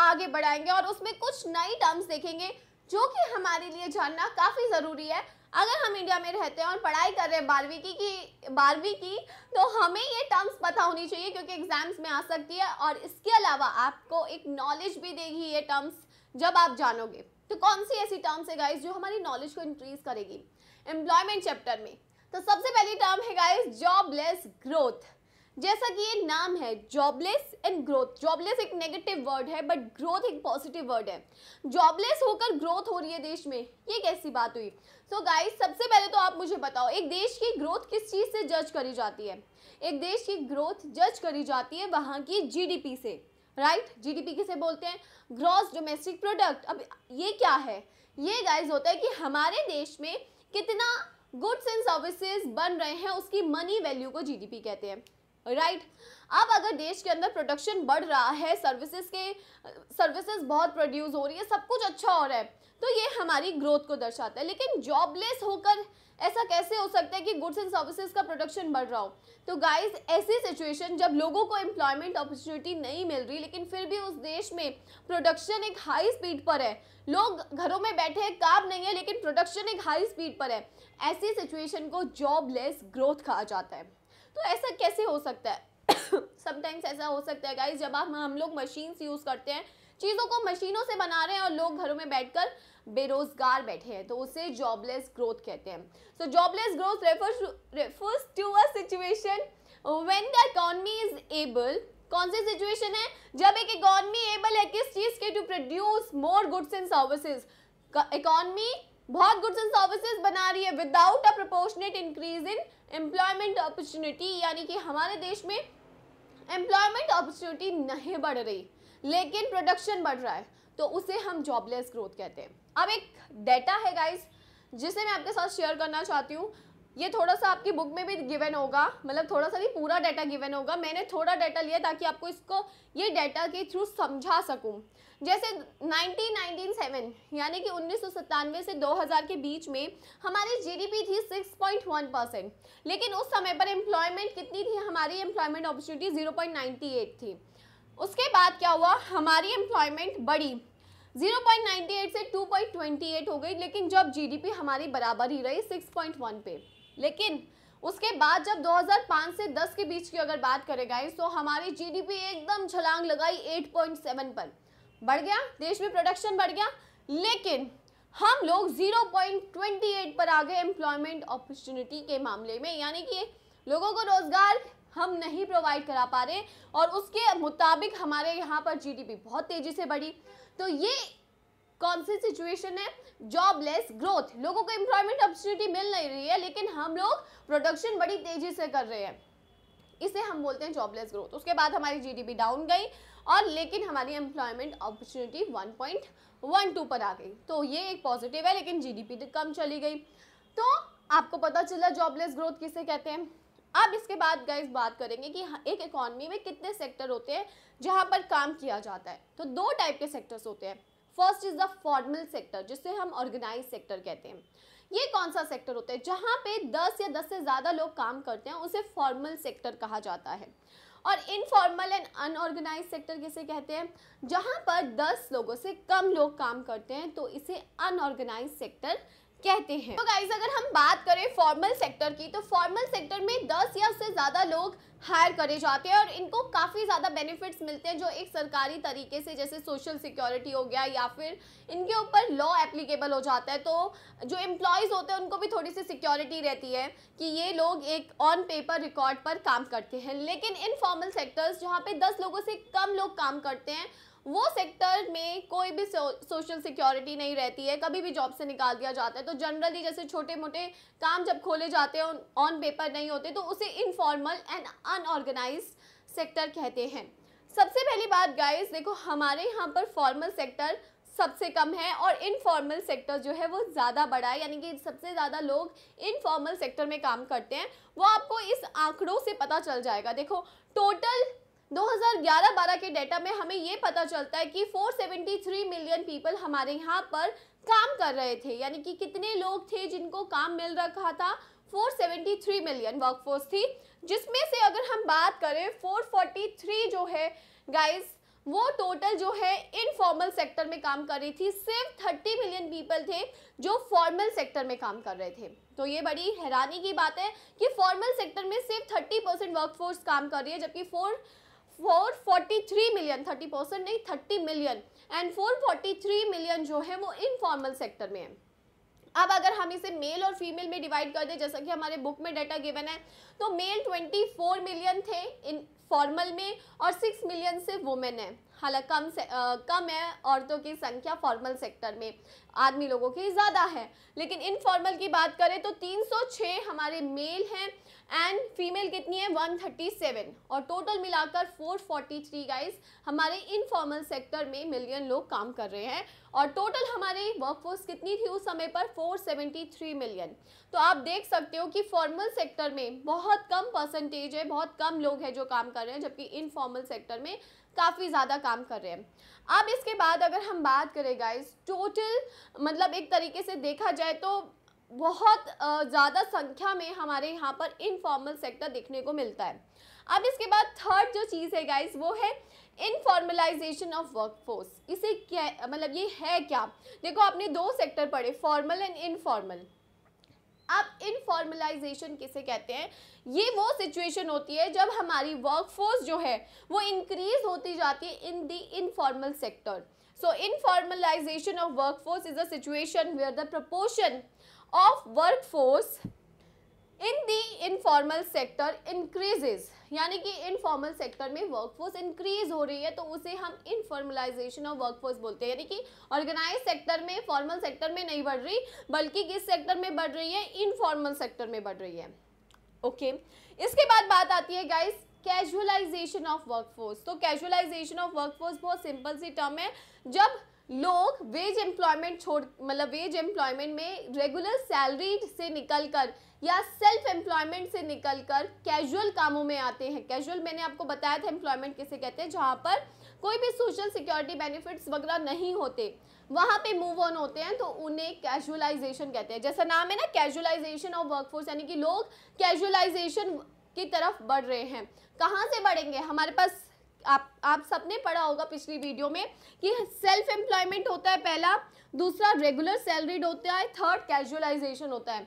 आगे बढ़ाएंगे और उसमें कुछ नई टर्म्स देखेंगे जो कि हमारे लिए जानना काफ़ी ज़रूरी है अगर हम इंडिया में रहते हैं और पढ़ाई कर रहे हैं बारहवीं की, की बारहवीं की तो हमें ये टर्म्स पता होनी चाहिए क्योंकि एग्जाम्स में आ सकती है और इसके अलावा आपको एक नॉलेज भी देगी ये टर्म्स जब आप जानोगे तो कौन सी ऐसी टर्म्स है गाइज जो हमारी नॉलेज को इंक्रीज करेगी एम्प्लॉयमेंट चैप्टर में तो सबसे पहली टर्म है गाइज जॉबलेस ग्रोथ जैसा कि ये नाम है जॉबलेस एंड ग्रोथ जॉबलेस एक नेगेटिव वर्ड है बट ग्रोथ एक पॉजिटिव वर्ड है जॉबलेस होकर ग्रोथ हो रही है देश में ये कैसी बात हुई सो so गाइस सबसे पहले तो आप मुझे बताओ एक देश की ग्रोथ किस चीज़ से जज करी जाती है एक देश की ग्रोथ जज करी जाती है वहाँ की जी से राइट right? जी किसे बोलते हैं ग्रॉस डोमेस्टिक प्रोडक्ट अब ये क्या है ये गाइज होता है कि हमारे देश में कितना गुड्स एंड सर्विसेज बन रहे हैं उसकी मनी वैल्यू को जीडीपी कहते हैं राइट अब अगर देश के अंदर प्रोडक्शन बढ़ रहा है सर्विसेज के सर्विसेज बहुत प्रोड्यूस हो रही है सब कुछ अच्छा हो रहा है तो ये हमारी ग्रोथ को दर्शाता है लेकिन जॉबलेस होकर ऐसा कैसे हो सकता है कि गुड्स एंड सर्विसेज का प्रोडक्शन बढ़ रहा हो तो गाइस ऐसी सिचुएशन जब लोगों को एम्प्लॉयमेंट अपॉर्चुनिटी नहीं मिल रही लेकिन फिर भी उस देश में प्रोडक्शन एक हाई स्पीड पर है लोग घरों में बैठे हैं काम नहीं है लेकिन प्रोडक्शन एक हाई स्पीड पर है ऐसी सिचुएशन को जॉबलेस ग्रोथ कहा जाता है तो ऐसा कैसे हो सकता है समटाइम्स ऐसा हो सकता है गाइज जब आप हम लोग मशीन्स यूज़ करते हैं चीज़ों को मशीनों से बना रहे हैं और लोग घरों में बैठकर बेरोजगार बैठे हैं तो उसे जॉबलेस ग्रोथ कहते हैं so jobless growth refers to a situation when the economy is able कौन सी सिचुएशन है जब एक इकॉनमी एबल है किस चीज़ के to produce more goods and services economy बहुत गुड्स एंड सर्विसेज बना रही है without a proportionate increase in employment opportunity यानी कि हमारे देश में एम्प्लॉयमेंट अपॉर्चुनिटी नहीं बढ़ रही लेकिन प्रोडक्शन बढ़ रहा है तो उसे हम जॉबलेस ग्रोथ कहते हैं अब एक डेटा है गाइज जिसे मैं आपके साथ शेयर करना चाहती हूँ ये थोड़ा सा आपकी बुक में भी गिवन होगा मतलब थोड़ा सा भी पूरा डाटा गिवन होगा मैंने थोड़ा डाटा लिया ताकि आपको इसको ये डाटा के थ्रू समझा सकूं जैसे 1997 यानी कि उन्नीस से 2000 के बीच में हमारी जीडीपी थी 6.1 परसेंट लेकिन उस समय पर एम्प्लॉयमेंट कितनी थी हमारी एम्प्लॉयमेंट अपॉर्चुनिटी जीरो थी उसके बाद क्या हुआ हमारी एम्प्लॉयमेंट बढ़ी 0.98 से 2.28 हो गई लेकिन जब जीडीपी हमारी बराबर ही रही 6.1 पे लेकिन उसके बाद जब 2005 से 10 के बीच की अगर बात करें गाइस तो हमारी जीडीपी एकदम छलांग लगाई 8.7 पर बढ़ गया देश में प्रोडक्शन बढ़ गया लेकिन हम लोग 0.28 पर आ गए एम्प्लॉयमेंट अपॉर्चुनिटी के मामले में यानी कि लोगों को रोज़गार हम नहीं प्रोवाइड करा पा रहे और उसके मुताबिक हमारे यहाँ पर जीडीपी बहुत तेज़ी से बढ़ी तो ये कौन सी सिचुएशन है जॉबलेस ग्रोथ लोगों को एम्प्लॉयमेंट अपॉर्चुनिटी मिल नहीं रही है लेकिन हम लोग प्रोडक्शन बड़ी तेजी से कर रहे हैं इसे हम बोलते हैं जॉबलेस ग्रोथ उसके बाद हमारी जीडीपी डाउन गई और लेकिन हमारी एम्प्लॉयमेंट अपॉर्चुनिटी 1.12 पर आ गई तो ये एक पॉजिटिव है लेकिन जीडीपी तो कम चली गई तो आपको पता चला जॉबलेस ग्रोथ किसे कहते हैं अब इसके बाद गए बात करेंगे कि हाँ, एक इकोनॉमी में कितने सेक्टर होते हैं जहाँ पर काम किया जाता है तो दो टाइप के सेक्टर्स होते हैं first is the formal sector जिसे हम ऑर्गेनाइज सेक्टर कहते हैं ये कौन सा सेक्टर होता है जहाँ पे 10 या 10 से ज़्यादा लोग काम करते हैं उसे फॉर्मल सेक्टर कहा जाता है और इनफॉर्मल एंड अनऑर्गेनाइज सेक्टर किसे कहते हैं जहाँ पर 10 लोगों से कम लोग काम करते हैं तो इसे अनऑर्गेनाइज सेक्टर कहते हैं तो गाइज अगर हम बात करें फॉर्मल सेक्टर की तो फॉर्मल सेक्टर में 10 या उससे ज़्यादा लोग हायर करे जाते हैं और इनको काफ़ी ज़्यादा बेनिफिट्स मिलते हैं जो एक सरकारी तरीके से जैसे सोशल सिक्योरिटी हो गया या फिर इनके ऊपर लॉ एप्लीकेबल हो जाता है तो जो एम्प्लॉयज़ होते हैं उनको भी थोड़ी सी सिक्योरिटी रहती है कि ये लोग एक ऑन पेपर रिकॉर्ड पर काम करते हैं लेकिन इनफॉर्मल सेक्टर्स जहाँ पर दस लोगों से कम लोग काम करते हैं वो सेक्टर में कोई भी सो, सोशल सिक्योरिटी नहीं रहती है कभी भी जॉब से निकाल दिया जाता है तो जनरली जैसे छोटे मोटे काम जब खोले जाते हैं ऑन पेपर नहीं होते तो उसे इनफॉर्मल एंड अनऑर्गेनाइज सेक्टर कहते हैं सबसे पहली बात गाइस देखो हमारे यहाँ पर फॉर्मल सेक्टर सबसे कम है और इनफॉर्मल सेक्टर जो है वो ज़्यादा बड़ा है यानी कि सबसे ज़्यादा लोग इनफॉर्मल सेक्टर में काम करते हैं वो आपको इस आंकड़ों से पता चल जाएगा देखो टोटल 2011-12 के डेटा में हमें ये पता चलता है कि 473 मिलियन पीपल हमारे यहाँ पर काम कर रहे थे यानी कि कितने लोग थे जिनको काम मिल रखा था 473 मिलियन वर्कफोर्स थी जिसमें से अगर हम बात करें 443 जो है गाइस वो टोटल जो है इनफॉर्मल सेक्टर में काम कर रही थी सिर्फ 30 मिलियन पीपल थे जो फॉर्मल सेक्टर में काम कर रहे थे तो ये बड़ी हैरानी की बात है कि फॉर्मल सेक्टर में सिर्फ 30 परसेंट वर्कफोर्स काम कर रही है जबकि फोर 443 मिलियन 30 परसेंट नहीं 30 मिलियन एंड 443 मिलियन जो है वो इनफॉर्मल सेक्टर में है अब अगर हम इसे मेल और फीमेल में डिवाइड कर दें जैसा कि हमारे बुक में डाटा गिवन है तो मेल 24 मिलियन थे इन फॉर्मल में और 6 मिलियन से वुमेन है हालांकि कम से आ, कम है औरतों की संख्या फॉर्मल सेक्टर में आदमी लोगों की ज़्यादा है लेकिन इनफॉर्मल की बात करें तो 306 हमारे मेल हैं एंड फीमेल कितनी है 137 और टोटल मिलाकर 443 गाइस हमारे इनफॉर्मल सेक्टर में मिलियन लोग काम कर रहे हैं और टोटल हमारे वर्कफोर्स कितनी थी उस समय पर 473 मिलियन तो आप देख सकते हो कि फॉर्मल सेक्टर में बहुत कम परसेंटेज है बहुत कम लोग हैं जो काम कर रहे हैं जबकि इनफॉर्मल सेक्टर में काफ़ी ज़्यादा काम कर रहे हैं अब इसके बाद अगर हम बात करें गाइज टोटल मतलब एक तरीके से देखा जाए तो बहुत ज़्यादा संख्या में हमारे यहाँ पर इनफॉर्मल सेक्टर देखने को मिलता है अब इसके बाद थर्ड जो चीज़ है गाइज़ वो है इनफॉर्मलाइजेशन ऑफ वर्कफोर्स इसे क्या मतलब ये है क्या देखो आपने दो सेक्टर पढ़े फॉर्मल एंड इनफॉर्मल अब इनफॉर्मलाइजेशन किसे कहते हैं ये वो सिचुएशन होती है जब हमारी वर्कफोर्स जो है वो इंक्रीज होती जाती है in the informal sector so informalisation of work force is actuation situation where the proportion of work force in the informal sector increases यानी कि इनफॉर्मल सेक्टर में वर्कफोर्स इंक्रीज हो रही है तो उसे हम इनफॉर्मलाइजेशन ऑफ वर्कफोर्स बोलते हैं यानी कि ऑर्गेनाइज सेक्टर में फॉर्मल सेक्टर में नहीं बढ़ रही बल्कि किस सेक्टर में बढ़ रही है इनफॉर्मल सेक्टर में बढ़ रही है ओके okay. इसके बाद बात आती है गाइस कैजुअलाइजेशन ऑफ वर्कफोर्स तो कैजुअलाइजेशन ऑफ वर्कफोर्स बहुत सिंपल सी टर्म है जब लोग वेज एम्प्लॉयमेंट छोड़ मतलब वेज एम्प्लॉयमेंट में रेगुलर सैलरी से निकल कर या सेल्फ एम्प्लॉयमेंट से निकल कर कैजुअल कामों में आते हैं कैजुअल मैंने आपको बताया था एम्प्लॉयमेंट किसे कहते हैं जहाँ पर कोई भी सोशल सिक्योरिटी बेनिफिट्स वगैरह नहीं होते वहाँ पे मूव ऑन होते हैं तो उन्हें कैजुअलाइजेशन कहते हैं जैसा नाम है ना कैजुअलाइजेशन ऑफ वर्कफोर्स यानी कि लोग कैजुअलाइजेशन की तरफ बढ़ रहे हैं कहाँ से बढ़ेंगे हमारे पास आप आप सबने पढ़ा होगा पिछली वीडियो में कि सेल्फ एम्प्लॉयमेंट होता है पहला दूसरा रेगुलर सैलरीड होता है थर्ड कैजुअलाइजेशन होता है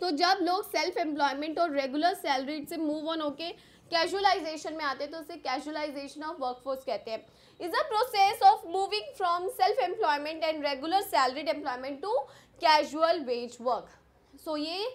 तो जब लोग सेल्फ एम्प्लॉयमेंट और रेगुलर सैलरीड से मूव ऑन होके कैजुअलाइजेशन में आते हैं तो उसे कैजुअलाइजेशन ऑफ वर्कफोर्स कहते हैं is a process of moving from self employment and regular salaried employment to casual wage work so ये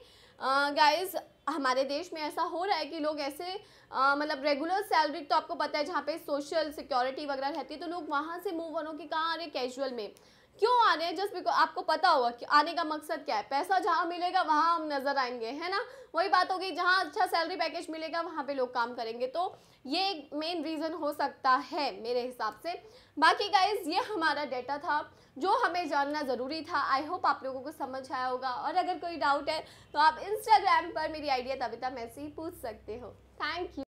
गाइस हमारे देश में ऐसा हो रहा है कि लोग ऐसे मतलब रेगुलर सैलरी तो आपको पता है जहाँ पे सोशल सिक्योरिटी वगैरह रहती है तो लोग वहाँ से मूव ऑन हो कि कहाँ आ रहे कैजुअल में क्यों आ रहे हैं जस्ट बिकॉज आपको पता होगा कि आने का मकसद क्या है पैसा जहाँ मिलेगा वहाँ हम नज़र आएंगे है ना वही बात होगी जहाँ अच्छा सैलरी पैकेज मिलेगा वहाँ पे लोग काम करेंगे तो ये एक मेन रीज़न हो सकता है मेरे हिसाब से बाकी गाइज ये हमारा डेटा था जो हमें जानना ज़रूरी था आई होप आप लोगों को समझ आया होगा और अगर कोई डाउट है तो आप इंस्टाग्राम पर मेरी आइडिया तबिता मैसी पूछ सकते हो थैंक यू